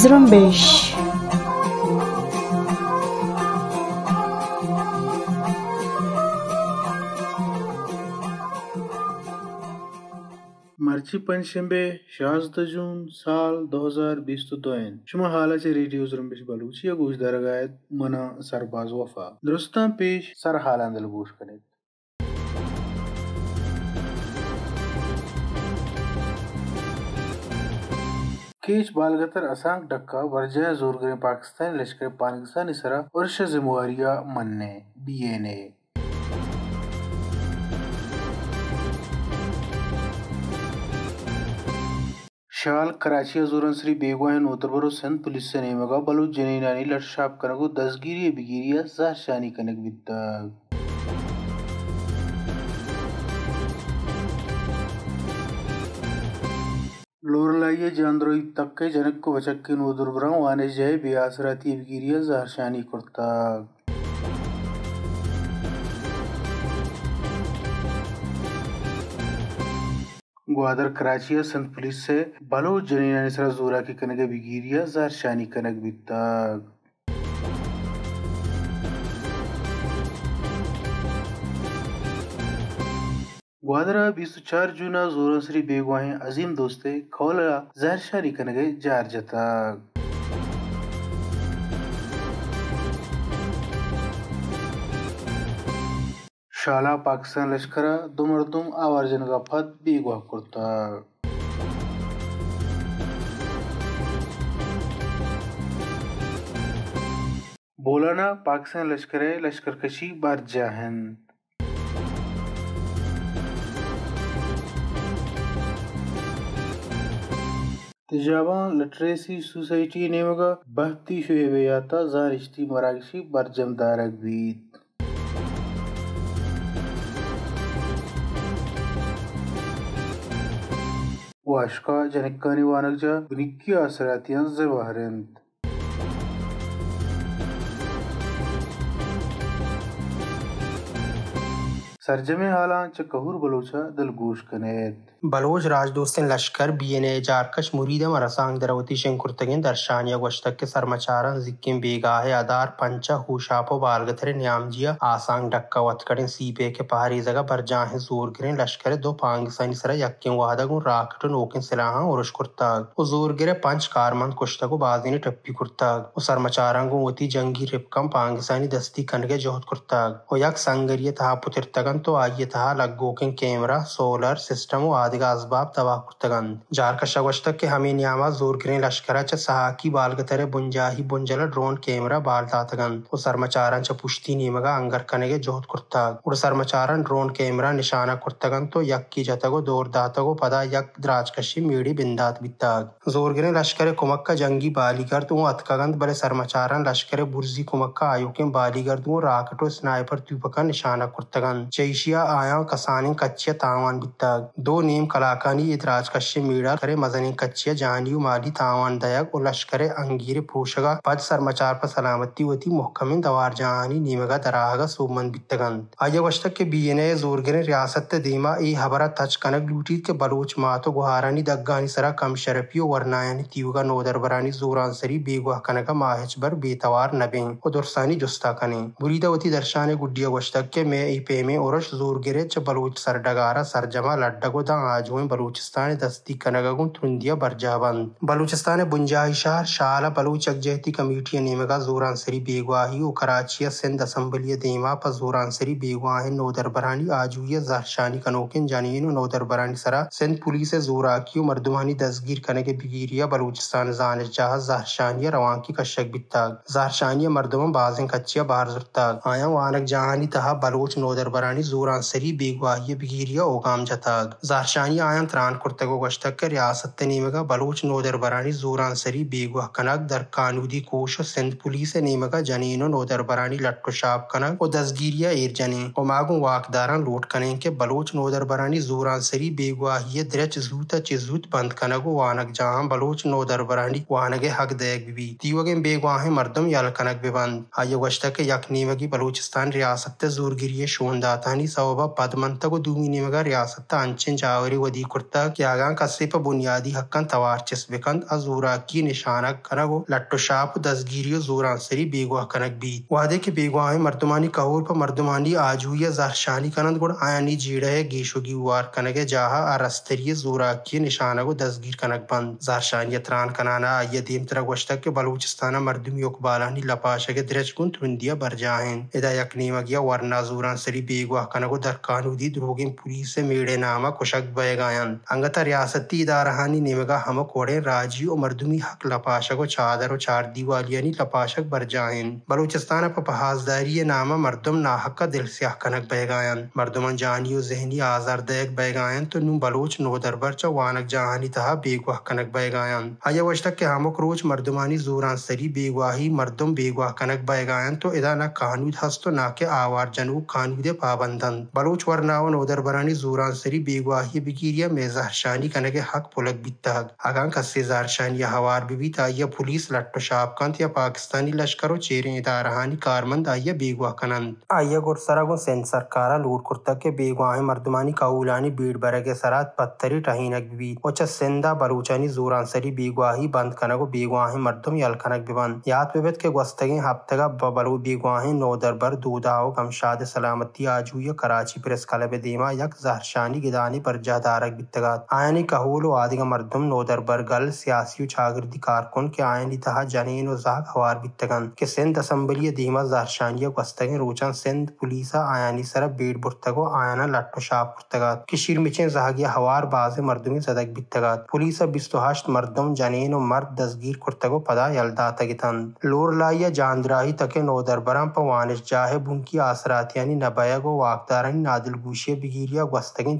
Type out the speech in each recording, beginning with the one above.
Zrumbeixe आज पंचशंबे शाज जून साल दो हजार बीस तो दोयन शुमा हाल से रेडियो जुर्म जुरम्बिश बलूची या दर दरगायत मना सरबाज वफा दुरुस्ता पेश सर हाल अंदल गुश करे केच बालगतर असांक डक्का वर्जय जोर जोरगरे पाकिस्तान लश्कर पाकिस्तानी सरा उर्श जिम्मेवारिया मन्ने बी एन ए शवाल कराची अजूरन श्री बेगवान ओतरबरो संत पुलिस से नेमगा बलु जनीनानी लट शाप कनगो दसगिरी बिगिरिया सहशानी कनक लोर लोरलाइये जानद्रोई के जनक को बचक्के नूदुर्बरा वाने जय ब्यास राती जहर शानी कुर्ता ग्वादर कराची सिंध पुलिस से बलोच जनी की कनक बिगीरिया जहर शानी कनक बिताग ग्वादरा बीस चार जून जोरसरी बेगवाहें अजीम दोस्त खौला जहर शानी कनक जार जता शाला पाकिस्तान लश्कर दुमरदुम आवर्जन बी गुआ कुर्ता बोलाना पाकिस्तान लश्कर लश्कर कशी जाहन तजाबा लिटरेसी सोसाइटी मगा बहती शुएबयाता जारिश्ती मराकशी बरजम बीत वाशका जनका वानगजा बुनिकी आसरातियां जवाहरेंत सरजमे हालांच कहूर बलोचा दलगोश कनेत بلوچ راج دوستن लश्कर बीएनए जारकश मुरीदम अरसांग दरवती शेंकुर्तगिन दर्शानिया गोश्तक सरमाचारन जिक्किम बेगाहे अदार पंचा हुशापो बालगथरे न्यामजिया आसांग डक्का वतकड़े सीपे के पहाड़ी जगह पर जाहे जोर गिरे लश्कर दो पाकिस्तानी सरा यक्किन वाहदगु राकट नोकिन सिलाहा उरुश कुर्तग जोर गिरे पंच कारमंद कुश्तगु बाजी ने टप्पी कुर्तग ओ सरमाचारंगु वती जंगी रिपकम पाकिस्तानी दस्ती कनगे जोहत कुर्तग ओ यक संगरिय था पुतिरतगन तो आइए था लग्गोकिन कैमरा सोलर सिस्टम व मुतعدد असबाब तबाह तबाहकुर्तगंद जारकशा तक के हमें नियामा जोर लश्कर च गिरें लश्करा सहाकी बालगतरे बुंजाही बुंजल ड्रोन कैमरा बाल दातगंद और च पुश्ती नीमगा अंगर कने के जोत कुर्ता और सरमाचारन ड्रोन कैमरा निशाना कुर्तगन तो यक की जतगो दौर दातगो पदा यक द्राजकशी मीड़ी बिंदात बिताग जोर गिरें लश्कर कुमक का जंगी बालीगर तो अतकगंद बड़े सरमाचारन लश्कर बुर्जी कुमक का आयो आयोकें बालीगर तो राकटो स्नाइपर तुपका निशाना कुर्तगन चैशिया आया कसानी कच्चे तावान बिताग दो ने टीम कलाकानी एतराजकशी मीडर करे मजनी कच्चिया जानी माली तावान दयक और लश्कर अंगीर फूशगा पद सरमचार पर सलामती वती मुहकमिन दवार जहानी नीमगा दराहगा सोमन बित्तगन अयवश्त के बी एन ए जोरगिर रियासत दीमा ए हबरा तच कनक लूटी के बलोच मातो गुहारानी दग्गानी सरा कम शरपियो वरनायानी तीवगा नोदर बरानी जोरान सरी बेगुआ कनका माहिज बर बेतवार नबे और जुस्ता कने बुरीदा वती दर्शाने गुडिया वश्तक के मैं ई पेमे औरश जोरगिरे च बलोच सरडगारा सरजमा लड्डा दा مراجعین بلوچستان دستی کنگگون تندیا برجابند بلوچستان بنجای شهر شالا بلوچ جهتی कमेटी नेमगा जोरानसरी बेगवाही और कराचिया सिंध असम्बली देमा पर जोरानसरी बेगवाही नौदर बरानी आजूया जहरशानी कनोकिन जानियन नौदर बरानी सरा सिंध पुलिस जोराकी मर्दुमानी दसगीर कने के बिगिरिया बलूचिस्तान जान जहा जहरशानिया रवांकी कशक बिताग जहरशानिया मर्दम बाजें कच्चिया बाहर जुर्ताग आया वानक जहानी तहा बलोच नौदर बरानी जोरानसरी बेगवाही बिगिरिया ओगाम जताग जहरशान शाही आयाम तरान कुर्तगो गशतक रियासत नीमगा बलोच नोदर बरानी जोरान सरी बेगुह कनक दर कानूदी कोश सिंध पुलिस नीमगा जनीनो नोदर बरानी लट्टो शाप कनक और दसगिरिया एर जने और मागो वाकदारा लोट कने के बलोच नोदर बरानी जोरान सरी बेगुआहिय द्रच जूता चिजूत बंद कनगो वानक जहां बलोच नोदर बरानी वानगे हक दैग भी तीवगे बेगुआहे मर्दम यल कनक बेबंद आयो गशतक यक नीमगी बलोचिस्तान रियासत जोरगिरिय शोन दातानी सबबा पदमंतगो दूमी नीमगा रियासत अंचन जावर ಯಾಗಾಂ बुनियादी ಬುನಿಯಾದಿ ಹಕ್ಕನ್ ತವಾರ್ಚೆಸ್ ವಿಕಂದ್ ಅಜೂರಾಕಿ ನಿಶಾನಕ್ ಕನಗು ಲಟ್ಟು ಶಾಪ್ ದಸ್ಗಿರಿಯು ಜೂರಾನ್ ಸರಿ ಬೇಗುವಾ ಕನಕ್ ಬಿ वादे के बेगवाह मर्दमानी कहूर पर मर्दमानी आजूय जहशानी कनंद गुण आयानी जीड़ है गेशोगी वार कनक जाहा अरस्तरीय जोरा की निशाना को दसगीर कनक बंद जहशानी यत्रान कनाना आया देम तरक वश्ता के बलूचिस्तान मर्दम योकबालानी लपाशा के द्रज गुण तुरंदिया बरजाहन इदा यकनीमा गया वरना जोरा सरी बेगवाह कनक दरकानूदी द्रोगिन पुलिस से मेड़े नामा कुशक बयगायन रियासती इदारहानी नेमगा हम कोड़े राजी और हक लपाशक और चादर और चार दीवालियानी लपाशक बलूचिस्तान पहाजदारी नामा नाहक का दिल बयगायन जानी और जहनी आजार बयगायन तो च वानक जहानी तहा कनक बयगायन हया के हमक रोज मरदमानी जोरान सरी बेगवाही मरदम बेगवाह कनक बयगायन तो इदा ना कानूद ना के आवार कानूद पाबंदन बलोच वरनावन उदर बरानी जोरान सरी बेगवाही gebigiria zahshani kanage haq polak bittahak hagan kasse zarshan ya hawar bibita ya police latto shapkant ya pakistani lashkaro cheren idarahani karmand aya begwa kanand aya gur saragun sensor kara loot kurta ke begwahe mardumani kaulani beed barage sarat pattari tahinak bibi ocha senda baluchani zoran sari begwahi band kanago begwahe mardum yal kanak biban yaat bebet ke gwastagi haptaga babalu begwahe नोदर बर दूदाओ गमशाद सलामती आजू या Karachi press club देमा यक जहरशानी गिदानी पर ವಿಜಾಧಾರಗಿತ್ತಗ ಆಯನಿಕ ಹೂಲು ಆದಿಗ ಮರ್ದುಂ ನೋದರ್ಬರ್ ಗಲ್ सियासी उछागर्दी कारकुन के ion लितहा जनीन हवार बितगन के सिंध असम्बली दीमा जारशानिया वस्तगन रोचन सिंध पुलिसा आयानी सरब बेट बुर्तगो आयाना लट्टो शाप बुर्तगत के शिर मिचे जहागिया हवार बाजे मर्दुम सदक बितगत पुलिस बिस्तोहश्त मर्दम जनीन मर्द दसगीर कुर्तगो पदा यलदा तगितन लोरलाया जानदराही तके नोदरबरा पवानिश जाहे बुंकी आसरात यानी गो वाकदारनी नादिल गुशिया बिगिरिया वस्तगिन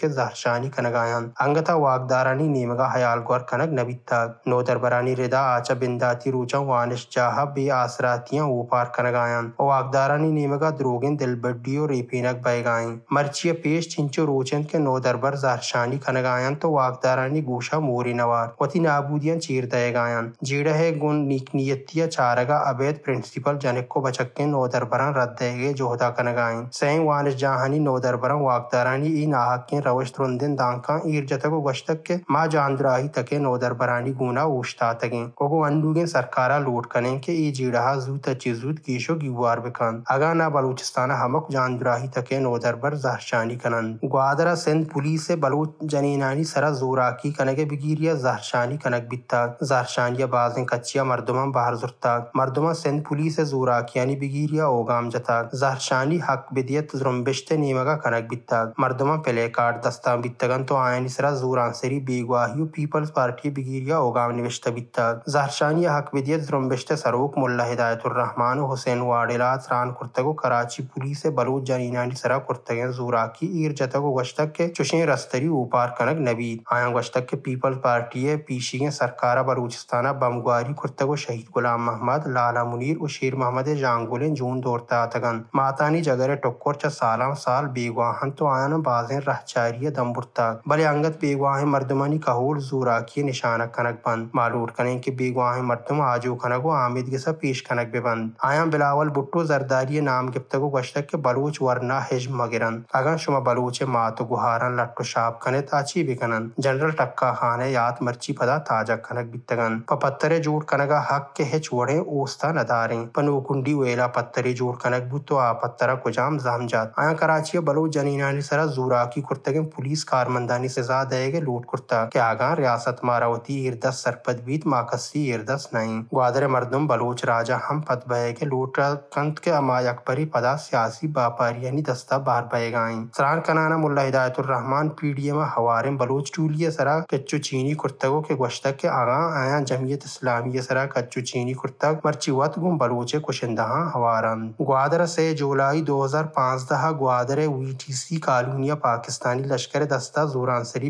ಗೆಲ್ಕೆ ಝರ್ಶಾನಿ ಕನಗಾಯನ್ ಅಂಗತ ವಾಗ್ದಾರಾನಿ ನೇಮಗ ಹಯಾಲ್ಗೋರ್ ಕನಗ್ ನಬಿತ್ತ ನೋದರ್ಬರಾನಿ ರಿದ ಆಚ ಬಿಂದಾತಿ ರೂಚ ವಾನಿಶ್ ಜಾಹ ಬಿ ಆಸರಾತಿಯ ऊपार कनगायन वागदारानी नेमगा द्रोगिन दिलबड्डियो रेपेनक बैगाई मर्चिया पेश छिंचो रोचन के नो दरबर जारशानी कनगायन तो वागदारानी गोशा मोरे नवार वती नाबूदियन चीर दयगायन जेड़ा है गुण निकनियतिया चारगा अवैध प्रिंसिपल जनक को बचक के नो दरबरा रद्द दयगे जोहदा कनगायन सही वानिस जहानी नो दरबरन वागदारानी ई के rawashtorondendaankan iirjatako gashtakke maajaandiraahi नोदर बरानी गुना ओश्ता तगे ओगो अंडूगे सरकारा लोट कने के ई जीड़ा जूत अची जूत कीशो गिवार बकान अगा ना बलूचिस्तान हमक जानदुराही तके नोदर बर जहरशानी कनन ग्वादरा सिंध पुलिस से बलूच जनीनानी सरा जोराकी कनके बिगिरिया जहरशानी कनक बित्ता जहरशानिया बाजें कच्चिया मर्दमा बाहर जुरता मर्दमा सिंध पुलिस से जोराकी यानी बिगिरिया ओगाम जता जहरशानी हक बिदियत जुरम्बिश्ते नीमगा कनक बित्ता मर्दमा placard árdatsztán bittagantó aanisra zuuranseri beegwaahiyu people's party bigiriya ogaamnibeshta bittag zahrshaaniya haqbidiyat zrombeshte sarook mulla hidaayatulrahmaan Hussain Wadela त्रान कुर्तगो कराची पुलिस बलूच जनीनानी सरा कुर्तगे जूराकी ईर जतगो गश्तक के चुशे रस्तरी उपार कनक नबी आय गश्तक के पीपल पार्टी है पीशी के सरकारा बलूचिस्ताना बमगुआरी कुर्तगो शहीद गुलाम मोहम्मद लाला मुनीर उशीर मोहम्मद जांगुल जून दौरता तगन मातानी जगरे टक्कर च साल बेगवाहन तो आयन बाजें रह जारिया दम बुरतक बले अंगत बेगवाह मर्दमानी कहोल जूरा की निशाना कनक बंद मालूर करें कि बेगवाह मर्दम आजो खनक व आमिद गिसा पेश कनक बे बंद आया बिलावल बुट्टो जरदारी नाम गिप्तगो गश्तक के बलूच वरना हिजम मगिरन अगर शुमा बलूच मा तो गुहारन लट्टो शाप कने ताची भी कनन जनरल टक्का खान याद मर्ची पदा ताजा खनक बितगन पत्थरे जोड़ कनगा हक के हिच वड़े ओस्ता नदारे पनो कुंडी वेला पत्तरे जोड़ कनक बु आ पत्तरा कुजाम जाम जात आया कराची बलूच जनी सरा जूरा की कुर्तगे पुलिस से ज्यादा ಕಾರ್ ಮಂದಾನಿ लूट कुर्ता के आगा रियासत मारावती इर्दस सरपद बीत माकसी इर्दस नहीं ग्वादर मर्दम बलोच राजा हम पद बहे के लूट कंत के अमाय अकबरी पदा सियासी बापार यानी दस्ता बार बहे गई सरान कनाना मुल्ला हिदायतुर रहमान एम हवारे बलोच टूलिया सरा कच्चू चीनी कुर्तको के गुश्तक के आगा आया जमीयत इस्लामी सरा कच्चू चीनी कुर्तक मरचीवत गुम बलोचे कुशिंदा हाँ हवारन ग्वादर से जुलाई दो हजार पांच दहा ग्वादर वी टी सी कॉलोनिया पाकिस्तानी लश्कर दस्ता जोरान सरी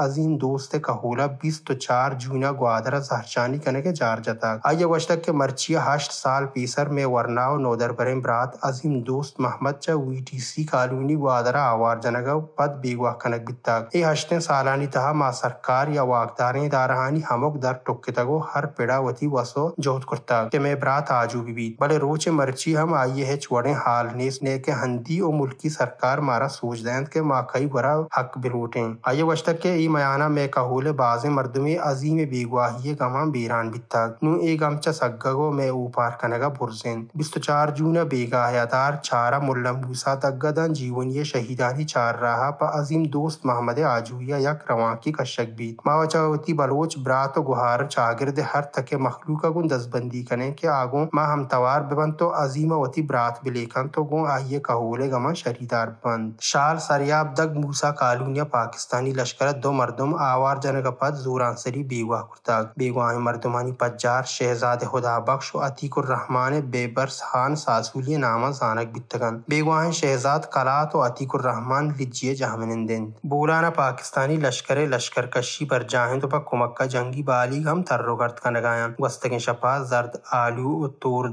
अजीम दोस्त कहोला बीस तो चार जूना ग्वादरा जहरचानी कने के जार जता आय वशतक के मर्चिया हश्त साल पीसर में वरनाव नोदर बरें बरात अजीम दोस्त मोहम्मद चा वीटीसी कॉलोनी ग्वादरा आवार जनग पद बेगुआ कनक बित्ता ए हश्ते सालानी तहा मा सरकार या वागदारें दारहानी हमक दर टुक्के तगो हर पेड़ा वती वसो जोत कुर्ता के मैं बरात आजू भी बीत बड़े रोचे मर्ची हम आई है चुड़े हाल ने के हंदी और मुल्की सरकार मारा सोच दें के माँ कई बरा हक बिलूटें आये तक के ई मयाना में कहूल बाज मरदमी अजीम ये गमाम बीरान बितक नू ए गमचा सग्गो में ऊपर कनगा बुरजें बिस्तु चार जून बेगा हयादार छारा मुल्लम भूसा तगदन जीवन ये शहीदानी चार रहा प अजीम दोस्त मोहम्मद आजुया यक रवा की कशक बीत मावचावती बलोच ब्रात गुहार शागिर्द हर मखलू का गुन दसबंदी कने के आगो माँ हम तवार बेबन तो अजीमा वती ब्रात बिलेखन तो गो आइये कहूल गमा शरीदार बंद शाल सरयाब दग मूसा कालून या पाकिस्तानी लश्कर दो मरदम आवार जन पद जोर आंसरी बेगवा कुर्ताग बेगवा मरदमानी पजार शहजाद खुदा बख्श अतीकुररहमान बेबरस खान सासूली नामा जानक बितगन बेगवा शहजाद कलात और अतीकुररहमान लिजिए जहामिनंदेन बोलाना पाकिस्तानी लश्कर लश्कर कशी पर जाहिंद तो पर कुमक का जंगी बाली गम तर्रो गर्द का नगायन वस्तक शफा जर्द आलू और तोर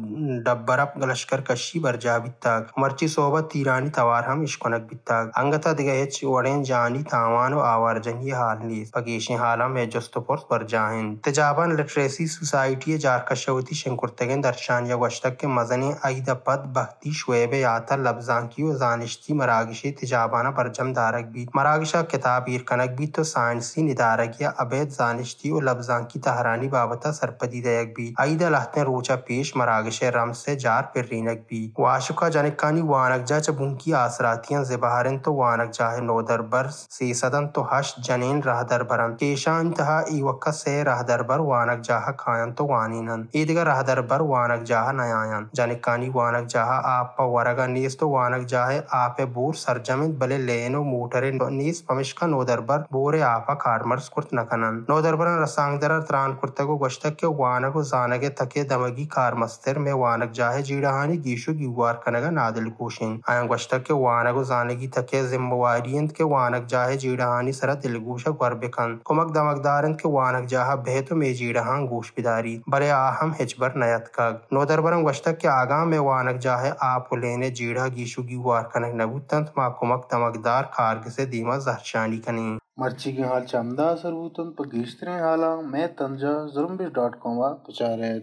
डब्बरप लश्कर कशी बरजा बिताग मर्ची सोबत तीरानी तवार हम इश्कोनक बिताग अंगता दिगह च्वड़ें जानी तावान व आवारजंगी हाल नीज पगेशें हालम व जस्त पर्स बर जाहन तजाबन लिटरेसी सोसाइटी जारकशवती शंकुर्तगन दरशान या गश्तक के मजन आईद पद बहती शुएब याता लफ्जांकी व जानश्ती मरागश तजाबाना परजम दारक भी मरागशा किताब ईर कनक भी तो साइंसी निदारक या अबैद जानश्ती व लफ्जांकी तहरानी बाबता सरपदी दयक भी आईद लहतें रोचा पेश मरागश रम से जार पर रीनक भी वाशुका जनकानी वानक जा चबुंकी आसरातियाँ जबहारन तो वानक जाहिर सी सदन तो लंगोदर्बर् सि सदन्तो हश् जनेन् रहदर्बरन् केषान्तः इव कस्य रहदर्बर वानक जाह खायन तो खायन्तो वानिनन् ईदग रहदर्बर वानक जाह नयायन् जनिकानी वानक जाह आप प वरग नीस तो वानक जाह आपे बूर सरजमिन बले लेनो मोटरे नीस पमिश्का नोदरबर बोरे आपा कारमर्स कुर्त नकनन रसांग रसांगदर त्रान को गश्तक के वानक जानगे थके दमगी कार्मस्तर में वानक जाहे जीड़हानी गीशु गिवार कनगा नादिल कोशिन आयं गश्तक के वानक जाने थके जिम्मेवारी iyintkee waanak jaahe jiidhahaani sara tilguusha gwarbekan kumak damakdaarantkee waanak jaaha behetu mee jiidhahaan guushbidaari bale aaham hechbar nayatkag nodarbaran washtakke aagaam mee waanak jaahe aapu लेने जीड़ा गीशु की वार कनक नबू तंत मा कुमक तमकदार कारग से दीमा जहरशानी कनी मर्ची की हाल चमदा सरबूतन पगीश हाला मैं तंजा जुर्मबिश डॉट कॉम वा पचारे